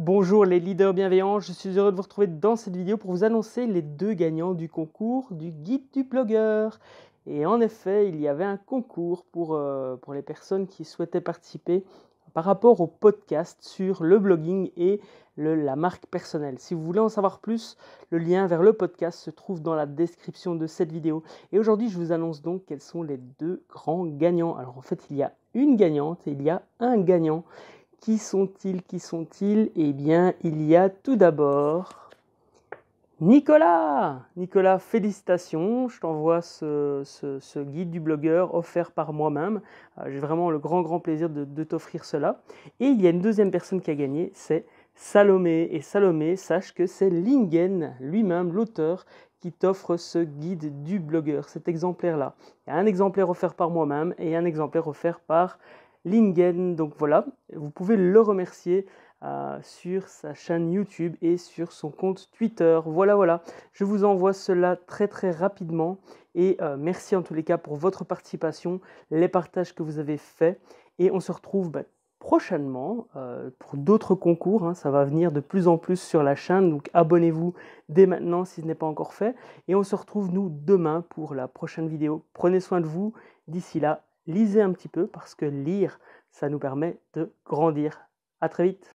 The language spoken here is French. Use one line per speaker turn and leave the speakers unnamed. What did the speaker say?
Bonjour les leaders bienveillants, je suis heureux de vous retrouver dans cette vidéo pour vous annoncer les deux gagnants du concours du guide du blogueur. Et en effet, il y avait un concours pour, euh, pour les personnes qui souhaitaient participer par rapport au podcast sur le blogging et la marque personnelle. Si vous voulez en savoir plus, le lien vers le podcast se trouve dans la description de cette vidéo. Et aujourd'hui, je vous annonce donc quels sont les deux grands gagnants. Alors en fait, il y a une gagnante et il y a un gagnant qui sont-ils Qui sont-ils Eh bien, il y a tout d'abord Nicolas Nicolas, félicitations, je t'envoie ce, guide du blogueur offert par moi-même. Euh, j'ai vraiment le grand grand plaisir de, de t'offrir cela. Et il y a une deuxième personne qui a gagné, c'est Salomé. Et Salomé, sache que c'est Lingen lui-même, l'auteur, qui t'offre ce guide du blogueur, cet exemplaire-là. Il y a un exemplaire offert par moi-même et un exemplaire offert par Lingen. Donc voilà, vous pouvez le remercier euh, sur sa chaîne YouTube et sur son compte Twitter. Voilà, voilà. Je vous envoie cela très très rapidement et euh, merci en tous les cas pour votre participation, les partages que vous avez faits et on se retrouve bah, prochainement euh, pour d'autres concours. Hein. ça va venir de plus en plus sur la chaîne, donc abonnez-vous dès maintenant si ce n'est pas encore fait. Et on se retrouve nous demain pour la prochaine vidéo. Prenez soin de vous. D'ici là, lisez un petit peu parce que lire, ça nous permet de grandir. À très vite